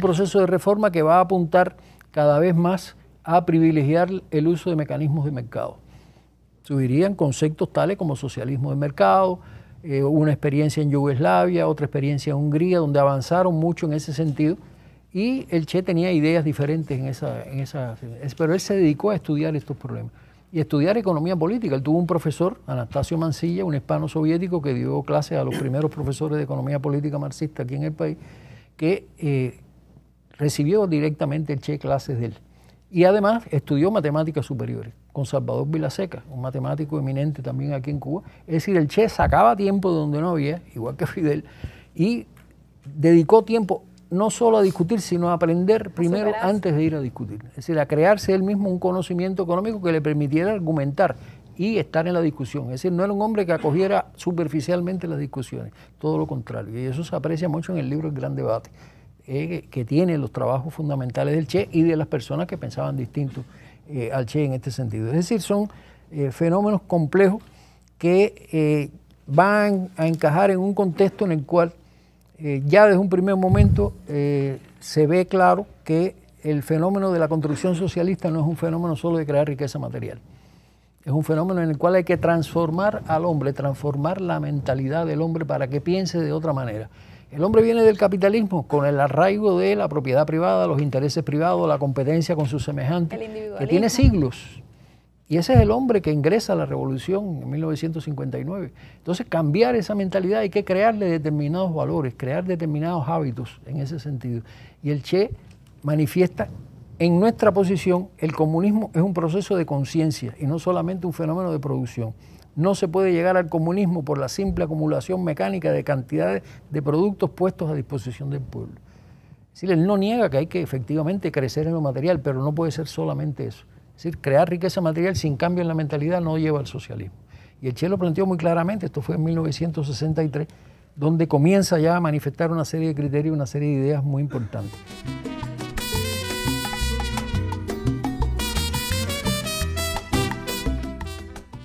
proceso de reforma que va a apuntar cada vez más a privilegiar el uso de mecanismos de mercado. Subirían conceptos tales como socialismo de mercado, eh, una experiencia en Yugoslavia, otra experiencia en Hungría, donde avanzaron mucho en ese sentido. Y el Che tenía ideas diferentes en esa, en esa, pero él se dedicó a estudiar estos problemas y estudiar economía política. Él tuvo un profesor, Anastasio Mancilla, un hispano soviético que dio clases a los primeros profesores de economía política marxista aquí en el país, que eh, recibió directamente el Che clases de él. Y además estudió matemáticas superiores con Salvador Vilaseca, un matemático eminente también aquí en Cuba. Es decir, el Che sacaba tiempo de donde no había, igual que Fidel, y dedicó tiempo no solo a discutir, sino a aprender primero antes de ir a discutir. Es decir, a crearse él mismo un conocimiento económico que le permitiera argumentar y estar en la discusión. Es decir, no era un hombre que acogiera superficialmente las discusiones, todo lo contrario. Y eso se aprecia mucho en el libro El Gran Debate. Eh, que tiene los trabajos fundamentales del Che y de las personas que pensaban distinto eh, al Che en este sentido. Es decir, son eh, fenómenos complejos que van a encajar en un contexto en el cual ya desde un primer momento se ve claro que el fenómeno de la construcción socialista no es un fenómeno solo de crear riqueza material. Es un fenómeno en el cual hay que transformar al hombre, transformar la mentalidad del hombre para que piense de otra manera. El hombre viene del capitalismo con el arraigo de la propiedad privada, los intereses privados, la competencia con sus semejantes, que tiene siglos. Y ese es el hombre que ingresa a la revolución en 1959. Entonces, cambiar esa mentalidad hay que crearle determinados valores, crear determinados hábitos en ese sentido. Y el Che manifiesta en nuestra posición el comunismo es un proceso de conciencia y no solamente un fenómeno de producción. No se puede llegar al comunismo por la simple acumulación mecánica de cantidades de productos puestos a disposición del pueblo. Es decir, él no niega que hay que efectivamente crecer en lo material, pero no puede ser solamente eso. Es decir, crear riqueza material sin cambio en la mentalidad no lleva al socialismo. Y el Che lo planteó muy claramente, esto fue en 1963, donde comienza ya a manifestar una serie de criterios, una serie de ideas muy importantes.